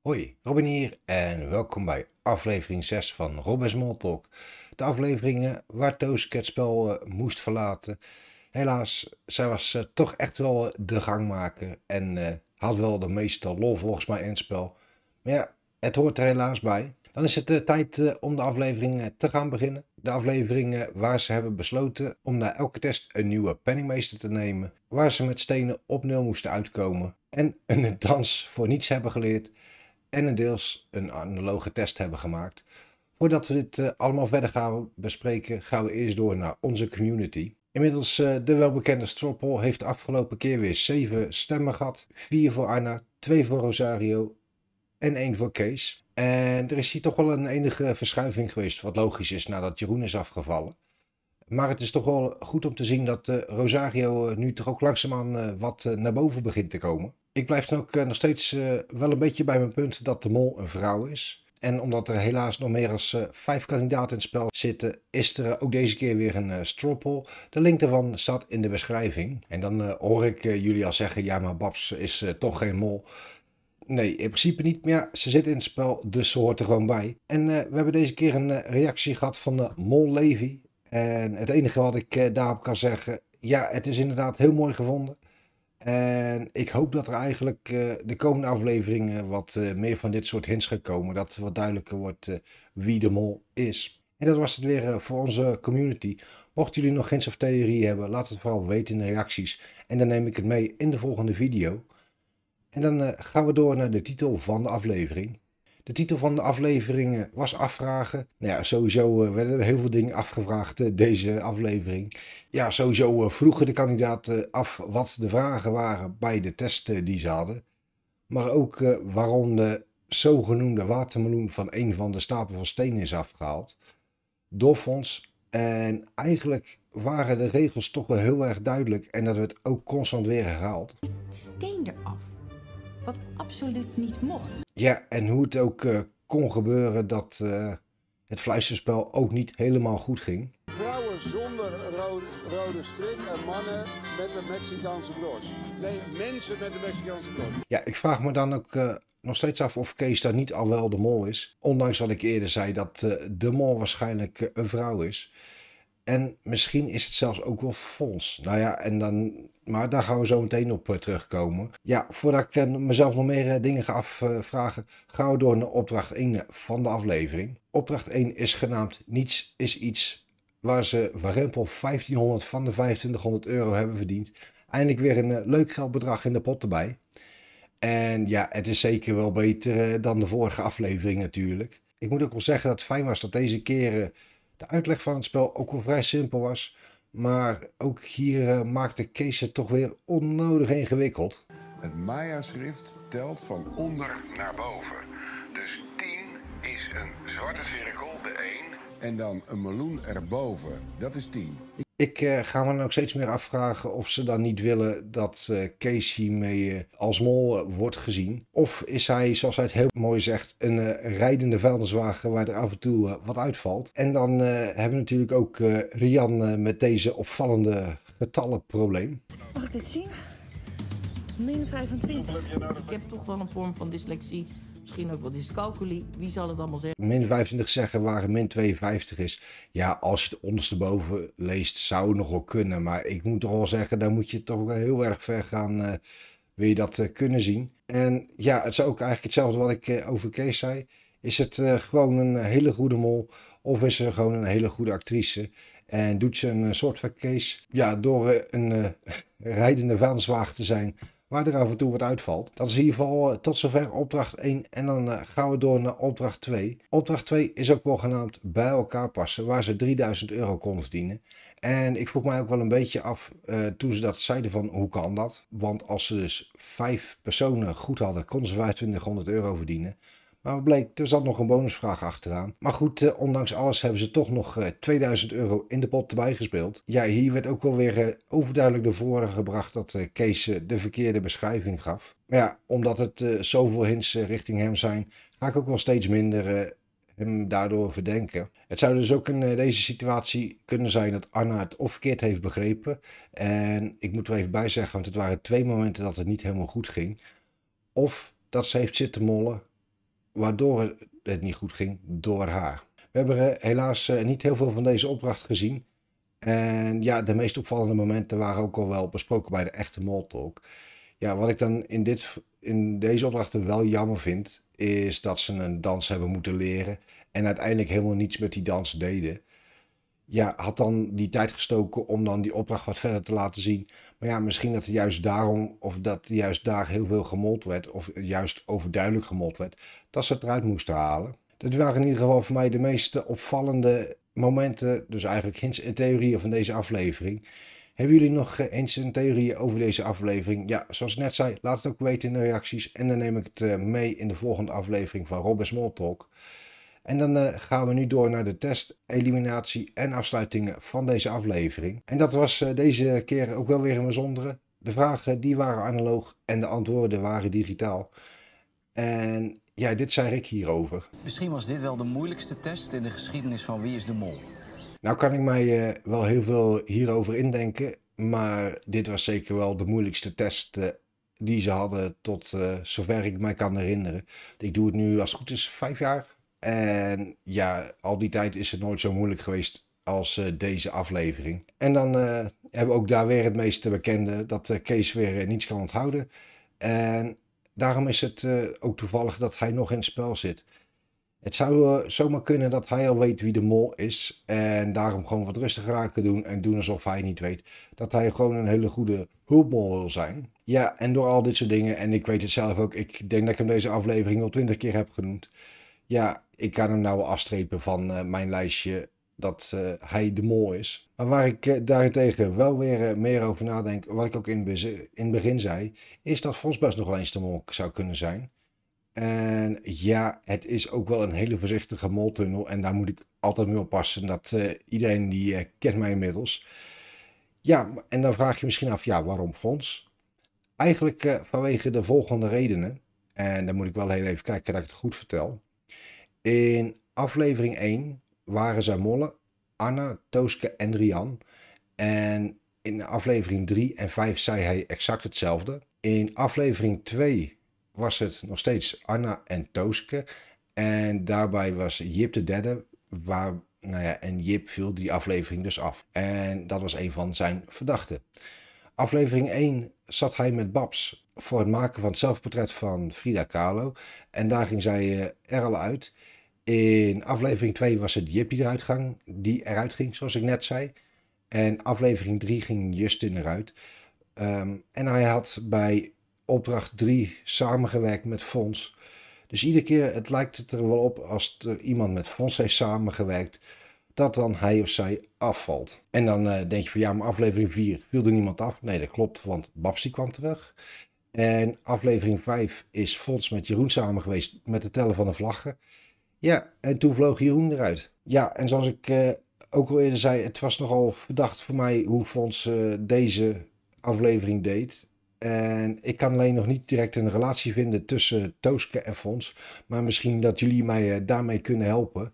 Hoi, Robin hier en welkom bij aflevering 6 van Robin Small Talk. De afleveringen waar Toos het spel eh, moest verlaten. Helaas, zij was eh, toch echt wel eh, de gangmaker en had wel de meeste lol volgens mij in het spel. Maar ja, het hoort er helaas bij. Dan is het tijd om de aflevering te gaan beginnen. De afleveringen waar ze hebben besloten om na elke test een nieuwe penningmeester te nemen. Waar ze met stenen op nul moesten uitkomen. En een dans voor niets hebben geleerd en een deels een analoge test hebben gemaakt. Voordat we dit eh, allemaal verder gaan bespreken, gaan we eerst door naar onze community. Inmiddels eh, de welbekende Strophol heeft de afgelopen keer weer 7 stemmen gehad. 4 voor Anna, 2 voor Rosario en 1 voor Kees. En er is hier toch wel een enige verschuiving geweest, wat logisch is nadat Jeroen is afgevallen. Maar het is toch wel goed om te zien dat eh, Rosario nu toch ook langzaamaan wat naar boven begint te komen. Ik blijf dan ook eh, nog steeds eh, wel een beetje bij mijn punt dat de mol een vrouw is. En omdat er helaas nog meer dan eh, vijf kandidaten in het spel zitten, is er ook deze keer weer een stroppel. De link daarvan staat in de beschrijving. En dan hoor ik jullie al zeggen, ja maar Babs is toch geen mol. Nee, in principe niet. Maar ja, ze zit in het spel, dus ze hoort er gewoon bij. En we hebben deze keer een reactie gehad van de Mol Levy. En het enige wat ik daarop kan zeggen, ja het is inderdaad heel mooi gevonden. En ik hoop dat er eigenlijk eh, de komende afleveringen wat eh, meer van dit soort hints gaan komen. Dat wat duidelijker wordt eh, wie de mol is. En dat was het weer voor onze community. Mochten jullie nog hints of theorieën hebben, laat het vooral weten in de reacties. En dan neem ik het mee in de volgende video. En dan gaan we door naar de titel van de aflevering. De titel van de aflevering was afvragen. Nou ja, sowieso eh, werden er heel veel dingen afgevraagd eh, deze aflevering. Ja, sowieso eh, vroegen de kandidaten af wat de vragen waren bij de testen die ze hadden. Maar ook waarom de zogenoemde watermeloen van een van de stapel van stenen is afgehaald. Dolfons. En eigenlijk waren de regels toch wel heel erg duidelijk en dat werd ook constant weer herhaald. Steen eraf wat absoluut niet mocht. Ja, en hoe het ook eh, kon gebeuren dat eh, het fluisterspel ook niet helemaal goed ging. Vrouwen zonder rode, rode string en mannen met een Mexicaanse bros. Nee, mensen met een Mexicaanse bros. Ja, ik vraag me dan ook eh, nog steeds af of Kees daar niet al wel de mol is. Ondanks wat ik eerder zei, dat de mol waarschijnlijk een vrouw is. En misschien is het zelfs ook wel fonds. Nou ja, en dan, maar daar gaan we zo meteen op eh, terugkomen. Ja, voordat ik eh, mezelf nog meer eh, dingen ga afvragen, gaan we door naar opdracht 1 van de aflevering. Opdracht 1 is genaamd Niets is iets, waar ze warempel 1500 van de 2500 euro hebben verdiend. Eindelijk weer een leuk geldbedrag in de pot erbij. En ja, het is zeker wel beter dan de vorige aflevering natuurlijk. Ik moet ook wel zeggen dat het fijn was dat deze keren de uitleg van het spel ook wel vrij simpel was. Maar ook hier eh, maakte Kees het toch weer onnodig ingewikkeld. Het Maya-schrift telt van onder naar boven. Dus 10 is een zwarte cirkel, de 1. En dan een meloen erboven, dat is 10. Ik eh, ga me dan ook steeds meer afvragen of ze dan niet willen dat uh, eh, Kees mee uh, als mol wordt gezien. Of is hij, zoals hij het heel mooi zegt, een rijdende vuilniswagen waar er af en toe wat uitvalt. En dan hebben we natuurlijk ook Rian met deze opvallende getallenprobleem. Mag ik dit zien? Min 25. Ik heb toch wel een vorm van dyslexie misschien ook wat is calculi Wie zal het allemaal zeggen? Min 25 zeggen waar min 52 is. Ja, als je het ondersteboven leest, zou het nog wel kunnen. Maar ik moet toch wel zeggen, dan moet je toch wel heel erg ver gaan. Uh, wil je dat eh, kunnen zien? En ja, het is ook eigenlijk hetzelfde wat ik eh, over Kees zei. Is het gewoon een hele goede mol? Of is ze gewoon een hele goede actrice? En doet ze een soort van Kees? Ja, door een rijdende vaandelswagen te zijn waar er af en toe wat uitvalt. Dat is in ieder geval oh, tot zover opdracht 1 en dan eh, gaan we door naar opdracht 2. Opdracht 2 is ook wel genaamd bij elkaar passen, waar ze 3000 euro konden verdienen. En ik vroeg mij ook wel een beetje af eh, toen ze dat zeiden van hoe kan dat? Want als ze dus vijf personen goed hadden, konden ze 2500 euro verdienen. Maar wat bleek, er zat nog een bonusvraag achteraan. Maar goed, eh, ondanks alles hebben ze toch nog 2000 eh, euro in de pot erbij gespeeld. Ja, hier werd ook wel weer eh, overduidelijk naar voren gebracht dat Kees de verkeerde beschrijving gaf. Maar ja, omdat het zoveel hints richting hem zijn, ga ik ook wel steeds minder hem daardoor verdenken. Het zou dus ook in deze situatie kunnen zijn dat Anna het of verkeerd heeft begrepen. En ik moet er even bij zeggen, want het waren twee momenten dat het niet helemaal goed ging. Of dat ze heeft zitten mollen waardoor het niet goed ging door haar. We hebben eh, helaas eh, niet heel veel van deze opdracht gezien. En ja, de meest opvallende momenten waren ook al wel besproken bij de echte Talk. Ja, wat ik dan in, dit, in deze opdrachten wel jammer vind, is dat ze een dans hebben moeten leren en uiteindelijk helemaal niets met die dans deden. Ja, had dan die tijd gestoken om dan die opdracht wat verder te laten zien, maar ja, misschien dat juist daarom, of dat juist daar heel veel gemold werd, of juist overduidelijk gemold werd, dat ze het eruit moesten halen. Dat waren in ieder geval voor mij de meest opvallende momenten, dus eigenlijk hints en theorieën van deze aflevering. Hebben jullie nog eens eh, een theorieën over deze aflevering? Ja, zoals ik net zei, laat het ook weten in de reacties. En dan neem ik het eh, mee in de volgende aflevering van Rob Small Talk. En dan eh, gaan we nu door naar de test, eliminatie en afsluitingen van deze aflevering. En dat was eh, deze keer ook wel weer een bijzondere. De vragen die waren analoog en de antwoorden waren digitaal. En ja, dit zei Rick hierover. Misschien was dit wel de moeilijkste test in de geschiedenis van Wie is de Mol. Nou kan ik mij eh, wel heel veel hierover indenken. Maar dit was zeker wel de moeilijkste test die ze hadden tot zover ik mij kan herinneren. Ik doe het nu als het goed is vijf jaar en ja, al die tijd is het nooit zo moeilijk geweest als eh, deze aflevering. En dan eh, hebben we ook daar weer het meeste bekende dat eh, Kees weer niets kan onthouden. En daarom is het ook toevallig dat hij nog in het spel zit. Het zou zomaar kunnen dat hij al weet wie de mol is. En daarom gewoon wat rustiger raken doen. En doen alsof hij niet weet dat hij gewoon een hele goede hulpmol wil zijn. Ja, en door al dit soort dingen. En ik weet het zelf ook. Ik denk dat ik hem deze aflevering al twintig keer heb genoemd. Ja, ik kan hem nou afstrepen van eh, mijn lijstje dat eh, hij de mol is. Maar waar ik eh, daarentegen wel weer meer over nadenk, wat ik ook in, in het begin zei, is dat Fons best nog wel eens de mol zou kunnen zijn. En ja, het is ook wel een hele voorzichtige moltunnel en daar moet ik altijd mee oppassen. Dat iedereen die kent mij inmiddels. Ja, en dan vraag je misschien af, ja, waarom Fons? Eigenlijk vanwege de volgende redenen. En dan moet ik wel heel even kijken dat ik het goed vertel. In aflevering 1 waren zij mollen Anna, Tooske en Rian. En in aflevering 3 en 5 zei hij exact hetzelfde. In aflevering 2 was het nog steeds Anna en Tooske. En daarbij was Jip de derde. Waar, nou ja, en Jip viel die aflevering dus af. En dat was een van zijn verdachten. Aflevering 1 zat hij met Babs voor het maken van het zelfportret van Frida Kahlo. En daar ging zij eh, er al uit. In aflevering 2 was het Jippie eruit die eruit ging, zoals ik net zei. En aflevering 3 ging Justin eruit. Ehm, en hij had bij opdracht 3 samengewerkt met Fons. Dus iedere keer, het lijkt het er wel op als er iemand met Fons heeft samengewerkt, dat dan hij of zij afvalt. En dan eh, denk je van ja, maar aflevering 4 er niemand af. Nee, dat klopt, want Babsi kwam terug. En aflevering 5 is Fons met Jeroen samen geweest met het tellen van de vlaggen. Ja, en toen vloog Jeroen eruit. Ja, en zoals ik eh, ook al eerder zei, het was nogal verdacht voor mij hoe Fons eh, deze aflevering deed. En ik kan alleen nog niet direct een relatie vinden tussen Tooske en Fons. Maar misschien dat jullie mij eh, daarmee kunnen helpen.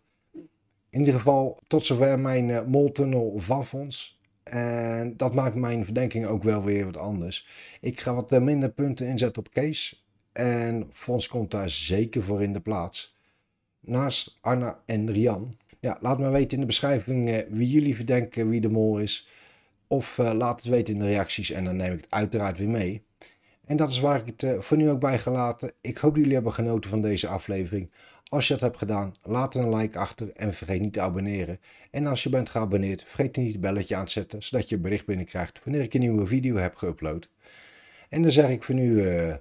In ieder geval, tot zover mijn moltunnel van Fons. En dat maakt mijn verdenking ook wel weer wat anders. Ik ga wat minder punten inzetten op Kees. En Fons komt daar zeker voor in de plaats naast Anna en Rian. Ja, laat me weten in de beschrijving eh, wie jullie verdenken wie de mol is. Of eh, laat het weten in de reacties en dan neem ik het uiteraard weer mee. En dat is waar ik het eh, voor nu ook bij gelaten. Ik hoop dat jullie hebben genoten van deze aflevering. Als je dat hebt gedaan, laat een like achter en vergeet niet te abonneren. En als je bent geabonneerd, vergeet niet het belletje aan te zetten, zodat je een bericht binnenkrijgt wanneer ik een nieuwe video heb geüpload. En dan zeg ik voor nu, uh,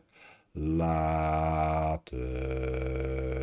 later.